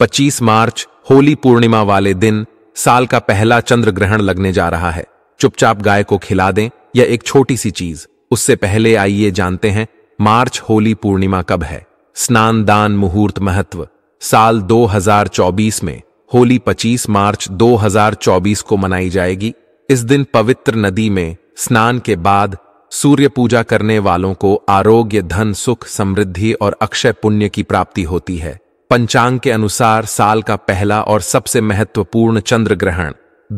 25 मार्च होली पूर्णिमा वाले दिन साल का पहला चंद्र ग्रहण लगने जा रहा है चुपचाप गाय को खिला दें या एक छोटी सी चीज उससे पहले आइए जानते हैं मार्च होली पूर्णिमा कब है स्नान दान मुहूर्त महत्व साल 2024 में होली 25 मार्च 2024 को मनाई जाएगी इस दिन पवित्र नदी में स्नान के बाद सूर्य पूजा करने वालों को आरोग्य धन सुख समृद्धि और अक्षय पुण्य की प्राप्ति होती है पंचांग के अनुसार साल का पहला और सबसे महत्वपूर्ण चंद्र ग्रहण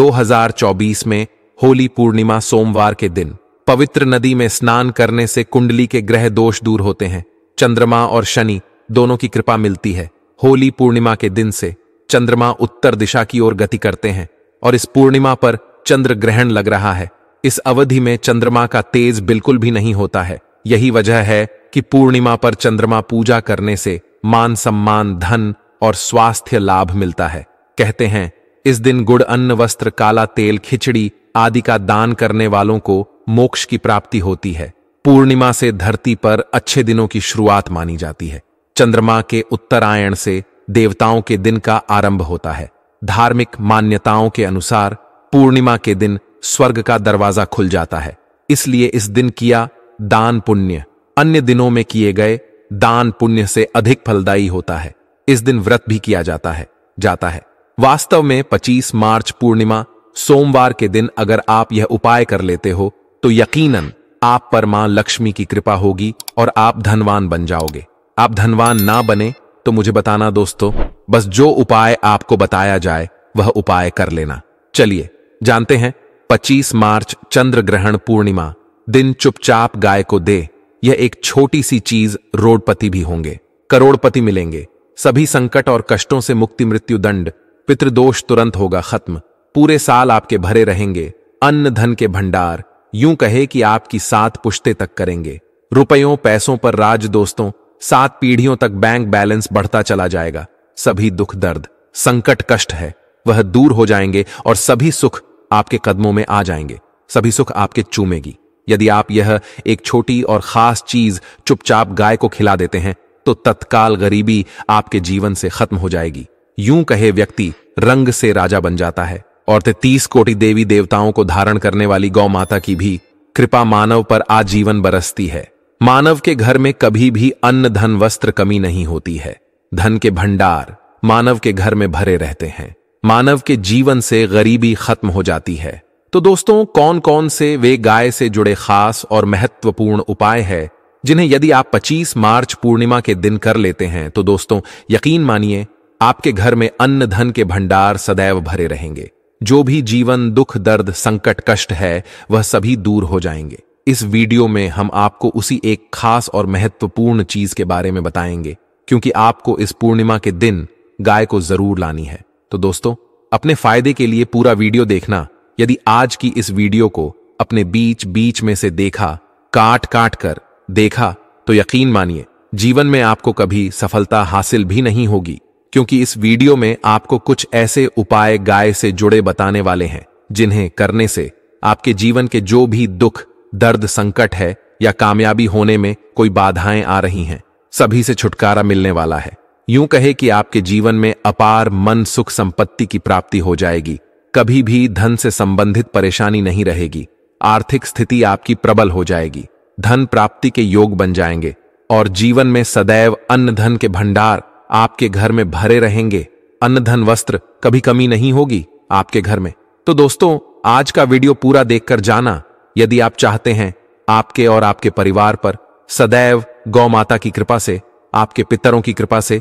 2024 में होली पूर्णिमा सोमवार के दिन पवित्र नदी में स्नान करने से कुंडली के ग्रह दोष दूर होते हैं चंद्रमा और शनि दोनों की कृपा मिलती है होली पूर्णिमा के दिन से चंद्रमा उत्तर दिशा की ओर गति करते हैं और इस पूर्णिमा पर चंद्र ग्रहण लग रहा है इस अवधि में चंद्रमा का तेज बिल्कुल भी नहीं होता है यही वजह है कि पूर्णिमा पर चंद्रमा पूजा करने से मान सम्मान धन और स्वास्थ्य लाभ मिलता है कहते हैं इस दिन गुड़ अन्न वस्त्र काला तेल खिचड़ी आदि का दान करने वालों को मोक्ष की प्राप्ति होती है पूर्णिमा से धरती पर अच्छे दिनों की शुरुआत मानी जाती है चंद्रमा के उत्तरायण से देवताओं के दिन का आरंभ होता है धार्मिक मान्यताओं के अनुसार पूर्णिमा के दिन स्वर्ग का दरवाजा खुल जाता है इसलिए इस दिन किया दान पुण्य अन्य दिनों में किए गए दान पुण्य से अधिक फलदायी होता है इस दिन व्रत भी किया जाता है जाता है वास्तव में 25 मार्च पूर्णिमा सोमवार के दिन अगर आप यह उपाय कर लेते हो तो यकीनन आप पर मां लक्ष्मी की कृपा होगी और आप धनवान बन जाओगे आप धनवान ना बने तो मुझे बताना दोस्तों बस जो उपाय आपको बताया जाए वह उपाय कर लेना चलिए जानते हैं 25 मार्च चंद्र ग्रहण पूर्णिमा दिन चुपचाप गाय को दे यह एक छोटी सी चीज रोडपति भी होंगे करोड़पति मिलेंगे सभी संकट और कष्टों से मुक्ति मृत्यु दंड पितृदोष तुरंत होगा खत्म पूरे साल आपके भरे रहेंगे अन्न धन के भंडार यूं कहे कि आपकी सात पुश्ते तक करेंगे रुपयों पैसों पर राज दोस्तों सात पीढ़ियों तक बैंक बैलेंस बढ़ता चला जाएगा सभी दुख दर्द संकट कष्ट है वह दूर हो जाएंगे और सभी सुख आपके कदमों में आ जाएंगे सभी सुख आपके चूमेगी यदि आप यह एक छोटी और खास चीज चुपचाप गाय को खिला देते हैं तो तत्काल गरीबी आपके जीवन से खत्म हो जाएगी यूं कहे व्यक्ति रंग से राजा बन जाता है और तीस कोटि देवी देवताओं को धारण करने वाली गौ माता की भी कृपा मानव पर आजीवन बरसती है मानव के घर में कभी भी अन्न धन वस्त्र कमी नहीं होती है धन के भंडार मानव के घर में भरे रहते हैं मानव के जीवन से गरीबी खत्म हो जाती है तो दोस्तों कौन कौन से वे गाय से जुड़े खास और महत्वपूर्ण उपाय है जिन्हें यदि आप 25 मार्च पूर्णिमा के दिन कर लेते हैं तो दोस्तों यकीन मानिए आपके घर में अन्न धन के भंडार सदैव भरे रहेंगे जो भी जीवन दुख दर्द संकट कष्ट है वह सभी दूर हो जाएंगे इस वीडियो में हम आपको उसी एक खास और महत्वपूर्ण चीज के बारे में बताएंगे क्योंकि आपको इस पूर्णिमा के दिन गाय को जरूर लानी है तो दोस्तों अपने फायदे के लिए पूरा वीडियो देखना यदि आज की इस वीडियो को अपने बीच बीच में से देखा काट काट कर देखा तो यकीन मानिए जीवन में आपको कभी सफलता हासिल भी नहीं होगी क्योंकि इस वीडियो में आपको कुछ ऐसे उपाय गाय से जुड़े बताने वाले हैं जिन्हें करने से आपके जीवन के जो भी दुख दर्द संकट है या कामयाबी होने में कोई बाधाएं आ रही हैं सभी से छुटकारा मिलने वाला है यूं कहे कि आपके जीवन में अपार मन सुख संपत्ति की प्राप्ति हो जाएगी कभी भी धन से संबंधित परेशानी नहीं रहेगी आर्थिक स्थिति आपकी प्रबल हो जाएगी धन प्राप्ति के योग बन जाएंगे और जीवन में सदैव अन्न धन के भंडार आपके घर में भरे रहेंगे अन्न धन वस्त्र कभी कमी नहीं होगी आपके घर में तो दोस्तों आज का वीडियो पूरा देखकर जाना यदि आप चाहते हैं आपके और आपके परिवार पर सदैव गौ माता की कृपा से आपके पितरों की कृपा से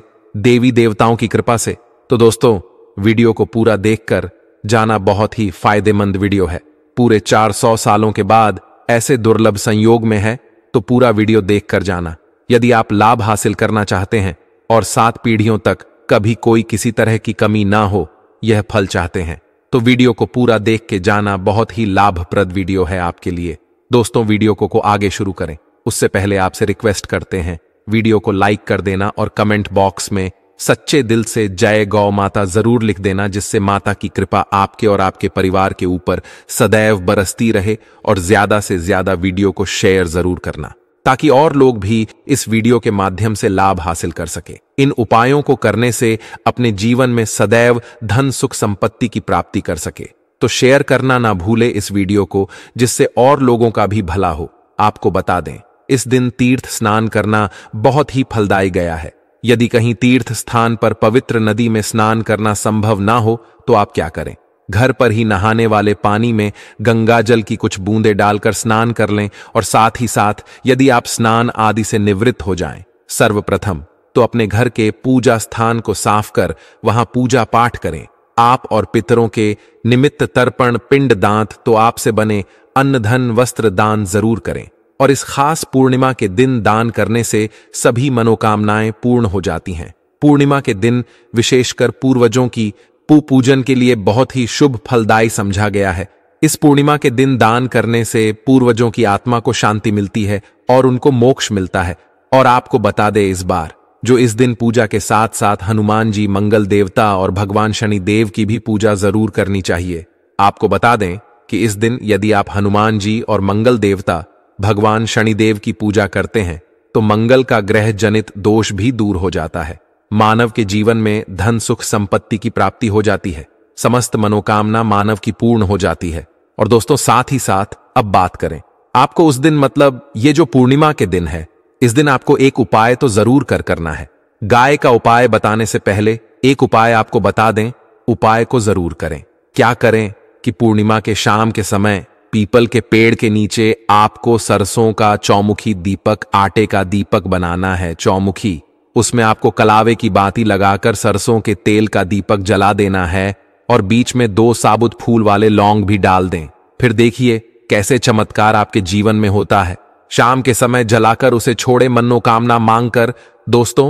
देवी देवताओं की कृपा से तो दोस्तों वीडियो को पूरा देखकर जाना बहुत ही फायदेमंद वीडियो है पूरे 400 सालों के बाद ऐसे दुर्लभ संयोग में है तो पूरा वीडियो देख कर जाना यदि आप लाभ हासिल करना चाहते हैं और सात पीढ़ियों तक कभी कोई किसी तरह की कमी ना हो यह फल चाहते हैं तो वीडियो को पूरा देख के जाना बहुत ही लाभप्रद वीडियो है आपके लिए दोस्तों वीडियो को, को आगे शुरू करें उससे पहले आपसे रिक्वेस्ट करते हैं वीडियो को लाइक कर देना और कमेंट बॉक्स में सच्चे दिल से जय गौ माता जरूर लिख देना जिससे माता की कृपा आपके और आपके परिवार के ऊपर सदैव बरसती रहे और ज्यादा से ज्यादा वीडियो को शेयर जरूर करना ताकि और लोग भी इस वीडियो के माध्यम से लाभ हासिल कर सके इन उपायों को करने से अपने जीवन में सदैव धन सुख संपत्ति की प्राप्ति कर सके तो शेयर करना ना भूले इस वीडियो को जिससे और लोगों का भी भला हो आपको बता दें इस दिन तीर्थ स्नान करना बहुत ही फलदायी गया है यदि कहीं तीर्थ स्थान पर पवित्र नदी में स्नान करना संभव ना हो तो आप क्या करें घर पर ही नहाने वाले पानी में गंगाजल की कुछ बूंदे डालकर स्नान कर लें और साथ ही साथ यदि आप स्नान आदि से निवृत्त हो जाएं, सर्वप्रथम तो अपने घर के पूजा स्थान को साफ कर वहां पूजा पाठ करें आप और पितरों के निमित्त तर्पण पिंड दांत तो आपसे बने अन्न धन वस्त्र दान जरूर करें और इस खास पूर्णिमा के दिन दान करने से सभी मनोकामनाएं पूर्ण हो जाती हैं पूर्णिमा के दिन विशेषकर पूर्वजों की पू पूजन के लिए बहुत ही शुभ फलदायी समझा गया है इस पूर्णिमा के दिन दान करने से पूर्वजों की आत्मा को शांति मिलती है और उनको मोक्ष मिलता है और आपको बता दे इस बार जो इस दिन पूजा के साथ साथ हनुमान जी मंगल देवता और भगवान शनि देव की भी पूजा जरूर करनी चाहिए आपको बता दें कि इस दिन यदि आप हनुमान जी और मंगल देवता भगवान शनिदेव की पूजा करते हैं तो मंगल का ग्रह जनित दोष भी दूर हो जाता है मानव के जीवन में धन सुख संपत्ति की प्राप्ति हो जाती है समस्त मनोकामना मानव की पूर्ण हो जाती है और दोस्तों साथ ही साथ अब बात करें आपको उस दिन मतलब ये जो पूर्णिमा के दिन है इस दिन आपको एक उपाय तो जरूर कर करना है गाय का उपाय बताने से पहले एक उपाय आपको बता दें उपाय को जरूर करें क्या करें कि पूर्णिमा के शाम के समय पीपल के पेड़ के नीचे आपको सरसों का चौमुखी दीपक आटे का दीपक बनाना है चौमुखी उसमें आपको कलावे की बाती लगाकर सरसों के तेल का दीपक जला देना है और बीच में दो साबुत फूल वाले लौंग भी डाल दें फिर देखिए कैसे चमत्कार आपके जीवन में होता है शाम के समय जलाकर उसे छोड़े मनोकामना मांगकर दोस्तों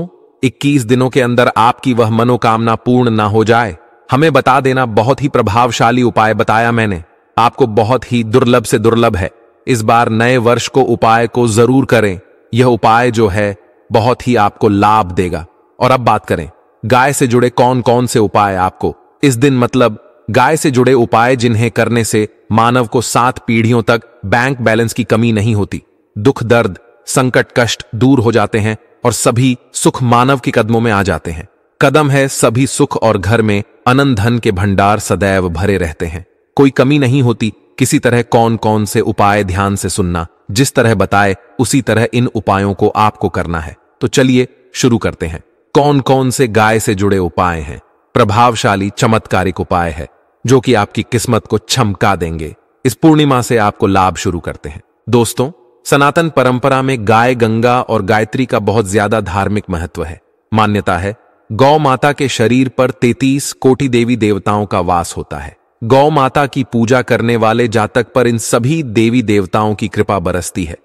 21 दिनों के अंदर आपकी वह मनोकामना पूर्ण ना हो जाए हमें बता देना बहुत ही प्रभावशाली उपाय बताया मैंने आपको बहुत ही दुर्लभ से दुर्लभ है इस बार नए वर्ष को उपाय को जरूर करें यह उपाय जो है बहुत ही आपको लाभ देगा और अब बात करें गाय से जुड़े कौन कौन से उपाय आपको इस दिन मतलब गाय से जुड़े उपाय जिन्हें करने से मानव को सात पीढ़ियों तक बैंक बैलेंस की कमी नहीं होती दुख दर्द संकट कष्ट दूर हो जाते हैं और सभी सुख मानव के कदमों में आ जाते हैं कदम है सभी सुख और घर में अनंत धन के भंडार सदैव भरे रहते हैं कोई कमी नहीं होती किसी तरह कौन कौन से उपाय ध्यान से सुनना जिस तरह बताए उसी तरह इन उपायों को आपको करना है तो चलिए शुरू करते हैं कौन कौन से गाय से जुड़े उपाय हैं प्रभावशाली चमत्कारिक उपाय है जो कि आपकी किस्मत को चमका देंगे इस पूर्णिमा से आपको लाभ शुरू करते हैं दोस्तों सनातन परंपरा में गाय गंगा और गायत्री का बहुत ज्यादा धार्मिक महत्व है मान्यता है गौ माता के शरीर पर तैतीस कोटि देवी देवताओं का वास होता है गौ माता की पूजा करने वाले जातक पर इन सभी देवी देवताओं की कृपा बरसती है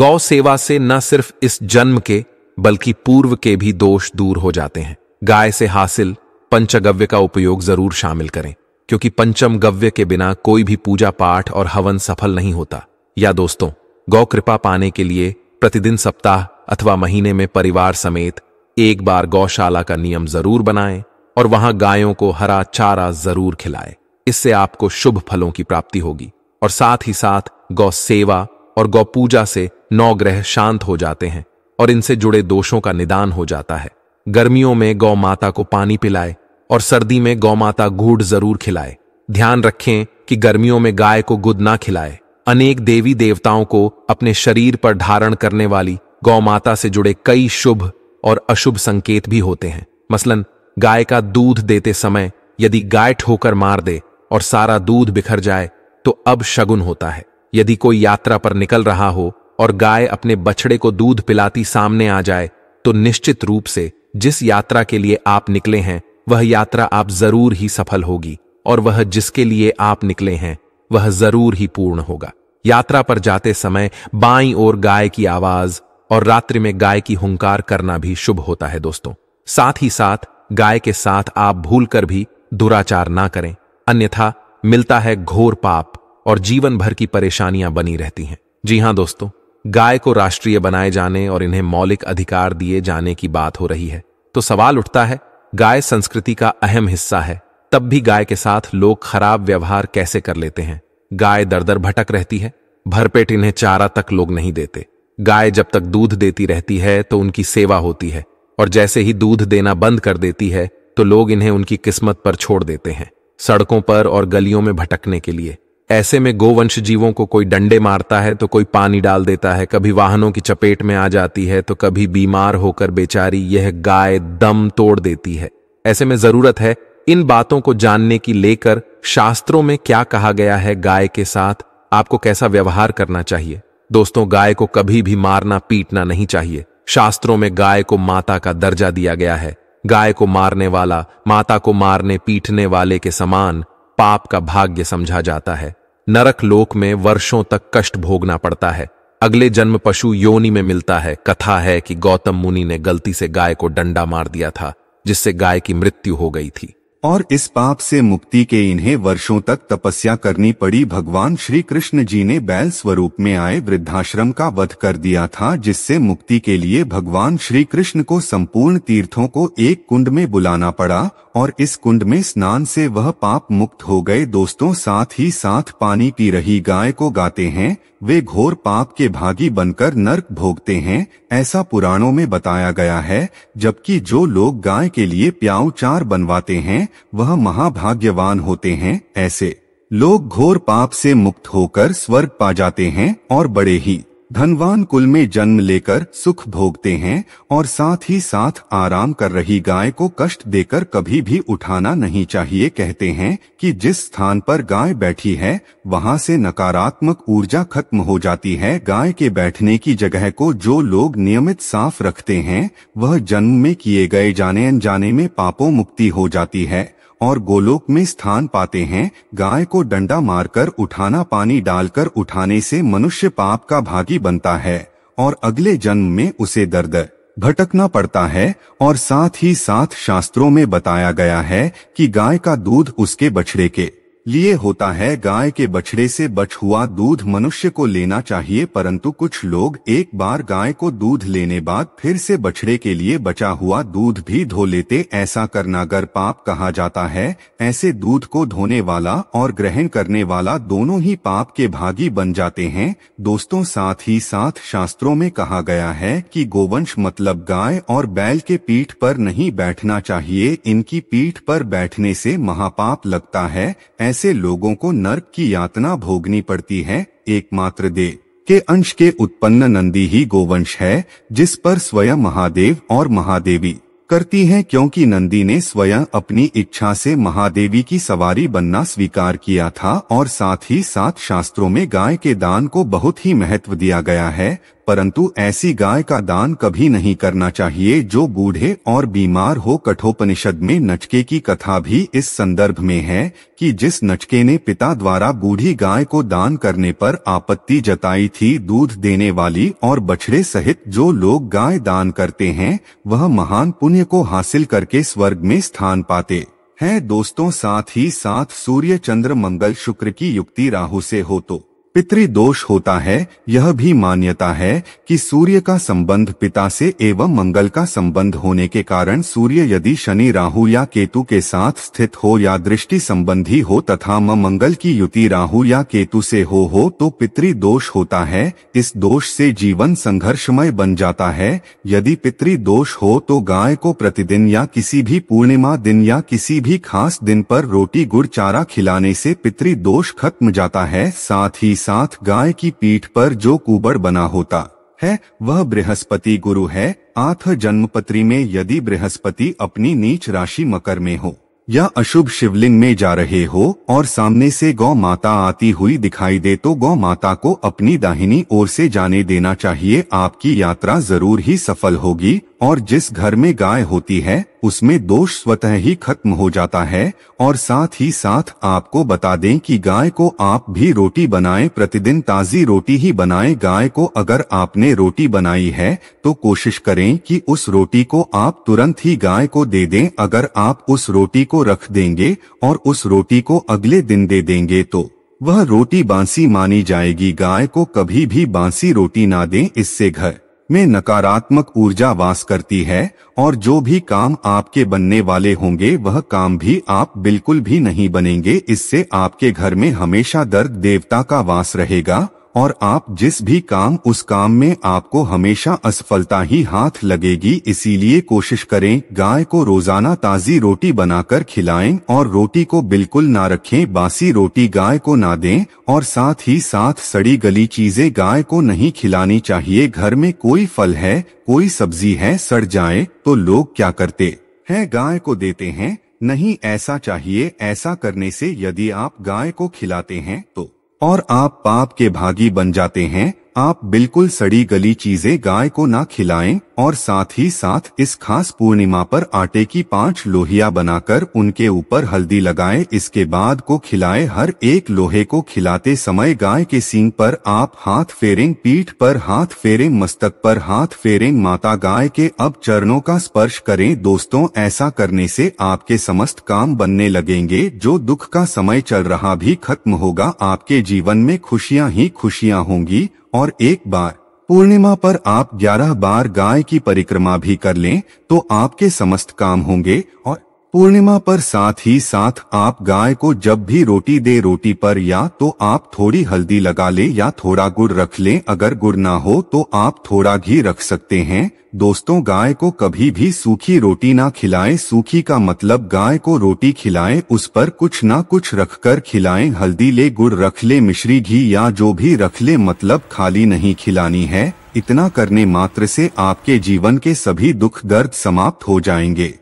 गौ सेवा से न सिर्फ इस जन्म के बल्कि पूर्व के भी दोष दूर हो जाते हैं गाय से हासिल पंचगव्य का उपयोग जरूर शामिल करें क्योंकि पंचम गव्य के बिना कोई भी पूजा पाठ और हवन सफल नहीं होता या दोस्तों गौ कृपा पाने के लिए प्रतिदिन सप्ताह अथवा महीने में परिवार समेत एक बार गौशाला का नियम जरूर बनाएं और वहां गायों को हरा चारा जरूर खिलाएं इससे आपको शुभ फलों की प्राप्ति होगी और साथ ही साथ गौ सेवा और गौ पूजा से नौ ग्रह शांत हो जाते हैं और इनसे जुड़े दोषों का निदान हो जाता है गर्मियों में गौ माता को पानी पिलाए और सर्दी में गौ माता गुड़ जरूर खिलाए ध्यान रखें कि गर्मियों में गाय को गुद ना खिलाए अनेक देवी देवताओं को अपने शरीर पर धारण करने वाली गौ माता से जुड़े कई शुभ और अशुभ संकेत भी होते हैं मसलन गाय का दूध देते समय यदि गाय ठोकर मार दे और सारा दूध बिखर जाए तो अब शगुन होता है यदि कोई यात्रा पर निकल रहा हो और गाय अपने बछड़े को दूध पिलाती सामने आ जाए तो निश्चित रूप से जिस यात्रा के लिए आप निकले हैं वह यात्रा आप जरूर ही सफल होगी और वह जिसके लिए आप निकले हैं वह जरूर ही पूर्ण होगा यात्रा पर जाते समय बाई और गाय की आवाज और रात्रि में गाय की हुंकार करना भी शुभ होता है दोस्तों साथ ही साथ गाय के साथ आप भूलकर भी दुराचार ना करें अन्यथा मिलता है घोर पाप और जीवन भर की परेशानियां बनी रहती हैं जी हां दोस्तों गाय को राष्ट्रीय बनाए जाने और इन्हें मौलिक अधिकार दिए जाने की बात हो रही है तो सवाल उठता है गाय संस्कृति का अहम हिस्सा है तब भी गाय के साथ लोग खराब व्यवहार कैसे कर लेते हैं गाय दर दर भटक रहती है भरपेट इन्हें चारा तक लोग नहीं देते गाय जब तक दूध देती रहती है तो उनकी सेवा होती है और जैसे ही दूध देना बंद कर देती है तो लोग इन्हें उनकी किस्मत पर छोड़ देते हैं सड़कों पर और गलियों में भटकने के लिए ऐसे में गोवंश जीवों को कोई डंडे मारता है तो कोई पानी डाल देता है कभी वाहनों की चपेट में आ जाती है तो कभी बीमार होकर बेचारी यह गाय दम तोड़ देती है ऐसे में जरूरत है इन बातों को जानने की लेकर शास्त्रों में क्या कहा गया है गाय के साथ आपको कैसा व्यवहार करना चाहिए दोस्तों गाय को कभी भी मारना पीटना नहीं चाहिए शास्त्रों में गाय को माता का दर्जा दिया गया है गाय को मारने वाला माता को मारने पीटने वाले के समान पाप का भाग्य समझा जाता है नरक लोक में वर्षों तक कष्ट भोगना पड़ता है अगले जन्म पशु योनि में मिलता है कथा है कि गौतम मुनि ने गलती से गाय को डंडा मार दिया था जिससे गाय की मृत्यु हो गई थी और इस पाप से मुक्ति के इन्हें वर्षों तक तपस्या करनी पड़ी भगवान श्री कृष्ण जी ने बैल स्वरूप में आए वृद्धाश्रम का वध कर दिया था जिससे मुक्ति के लिए भगवान श्री कृष्ण को संपूर्ण तीर्थों को एक कुंड में बुलाना पड़ा और इस कुंड में स्नान से वह पाप मुक्त हो गए दोस्तों साथ ही साथ पानी पी रही गाय को गाते हैं वे घोर पाप के भागी बनकर नर्क भोगते हैं ऐसा पुराणों में बताया गया है जबकि जो लोग गाय के लिए प्याऊ चार बनवाते हैं वह महाभाग्यवान होते हैं ऐसे लोग घोर पाप से मुक्त होकर स्वर्ग पा जाते हैं और बड़े ही धनवान कुल में जन्म लेकर सुख भोगते हैं और साथ ही साथ आराम कर रही गाय को कष्ट देकर कभी भी उठाना नहीं चाहिए कहते हैं कि जिस स्थान पर गाय बैठी है वहां से नकारात्मक ऊर्जा खत्म हो जाती है गाय के बैठने की जगह को जो लोग नियमित साफ रखते हैं वह जन्म में किए गए जाने अनजाने में पापों मुक्ति हो जाती है और गोलोक में स्थान पाते हैं गाय को डंडा मारकर उठाना पानी डालकर उठाने से मनुष्य पाप का भागी बनता है और अगले जन्म में उसे दर्द भटकना पड़ता है और साथ ही साथ शास्त्रों में बताया गया है कि गाय का दूध उसके बछड़े के लिए होता है गाय के बछड़े से बच हुआ दूध मनुष्य को लेना चाहिए परंतु कुछ लोग एक बार गाय को दूध लेने बाद फिर से बछड़े के लिए बचा हुआ दूध भी धो लेते ऐसा करना गर पाप कहा जाता है ऐसे दूध को धोने वाला और ग्रहण करने वाला दोनों ही पाप के भागी बन जाते हैं दोस्तों साथ ही साथ शास्त्रों में कहा गया है की गोवंश मतलब गाय और बैल के पीठ पर नहीं बैठना चाहिए इनकी पीठ पर बैठने से महापाप लगता है ऐसे ऐसे लोगों को नर्क की यातना भोगनी पड़ती है एकमात्र दे के अंश के उत्पन्न नंदी ही गोवंश है जिस पर स्वयं महादेव और महादेवी करती हैं क्योंकि नंदी ने स्वयं अपनी इच्छा से महादेवी की सवारी बनना स्वीकार किया था और साथ ही साथ शास्त्रों में गाय के दान को बहुत ही महत्व दिया गया है परंतु ऐसी गाय का दान कभी नहीं करना चाहिए जो बूढ़े और बीमार हो कठोपनिषद में नचके की कथा भी इस संदर्भ में है कि जिस नचके ने पिता द्वारा बूढ़ी गाय को दान करने पर आपत्ति जताई थी दूध देने वाली और बछड़े सहित जो लोग गाय दान करते हैं वह महान पुण्य को हासिल करके स्वर्ग में स्थान पाते हैं दोस्तों साथ ही साथ सूर्य चंद्र मंगल शुक्र की युक्ति राहु से हो तो पितृदोष होता है यह भी मान्यता है कि सूर्य का संबंध पिता से एवं मंगल का संबंध होने के कारण सूर्य यदि शनि राहु या केतु के साथ स्थित हो या दृष्टि संबंधी हो तथा म मंगल की युति राहु या केतु से हो हो तो पितृदोष होता है इस दोष से जीवन संघर्षमय बन जाता है यदि पितृदोष हो तो गाय को प्रतिदिन या किसी भी पूर्णिमा दिन या किसी भी खास दिन पर रोटी गुड़ चारा खिलाने से पितृदोष खत्म जाता है साथ ही साथ गाय की पीठ पर जो कुबड़ बना होता है वह बृहस्पति गुरु है आथ जन्मपत्री में यदि बृहस्पति अपनी नीच राशि मकर में हो या अशुभ शिवलिंग में जा रहे हो और सामने से गौ माता आती हुई दिखाई दे तो गौ माता को अपनी दाहिनी ओर से जाने देना चाहिए आपकी यात्रा जरूर ही सफल होगी और जिस घर में गाय होती है उसमें दोष स्वतः ही खत्म हो जाता है और साथ ही साथ आपको बता दें कि गाय को आप भी रोटी बनाएं प्रतिदिन ताजी रोटी ही बनाएं गाय को अगर आपने रोटी बनाई है तो कोशिश करें कि उस रोटी को आप तुरंत ही गाय को दे दें अगर आप उस रोटी को रख देंगे और उस रोटी को अगले दिन दे देंगे तो वह रोटी बांसी मानी जाएगी गाय को कभी भी बांसी रोटी ना दें इससे घर में नकारात्मक ऊर्जा वास करती है और जो भी काम आपके बनने वाले होंगे वह काम भी आप बिल्कुल भी नहीं बनेंगे इससे आपके घर में हमेशा दर्द देवता का वास रहेगा और आप जिस भी काम उस काम में आपको हमेशा असफलता ही हाथ लगेगी इसीलिए कोशिश करें गाय को रोजाना ताज़ी रोटी बनाकर खिलाएं और रोटी को बिल्कुल ना रखें बासी रोटी गाय को ना दें और साथ ही साथ सड़ी गली चीजें गाय को नहीं खिलानी चाहिए घर में कोई फल है कोई सब्जी है सड़ जाए तो लोग क्या करते है गाय को देते हैं नहीं ऐसा चाहिए ऐसा करने से यदि आप गाय को खिलाते हैं तो और आप पाप के भागी बन जाते हैं आप बिल्कुल सड़ी गली चीजें गाय को ना खिलाएं और साथ ही साथ इस खास पूर्णिमा पर आटे की पांच लोहिया बनाकर उनके ऊपर हल्दी लगाएं इसके बाद को खिलाएं हर एक लोहे को खिलाते समय गाय के सींग पर आप हाथ फेरें पीठ पर हाथ फेरें मस्तक पर हाथ फेरें माता गाय के अब चरणों का स्पर्श करें दोस्तों ऐसा करने से आपके समस्त काम बनने लगेंगे जो दुख का समय चल रहा भी खत्म होगा आपके जीवन में खुशियाँ ही खुशियाँ होंगी और एक बार पूर्णिमा पर आप 11 बार गाय की परिक्रमा भी कर लें तो आपके समस्त काम होंगे और पूर्णिमा पर साथ ही साथ आप गाय को जब भी रोटी दे रोटी पर या तो आप थोड़ी हल्दी लगा ले या थोड़ा गुड़ रख ले अगर गुड़ ना हो तो आप थोड़ा घी रख सकते हैं दोस्तों गाय को कभी भी सूखी रोटी ना खिलाएं सूखी का मतलब गाय को रोटी खिलाएं उस पर कुछ ना कुछ रखकर खिलाएं हल्दी ले गुड़ रख ले मिश्री घी या जो भी रख ले मतलब खाली नहीं खिलानी है इतना करने मात्र से आपके जीवन के सभी दुख दर्द समाप्त हो जाएंगे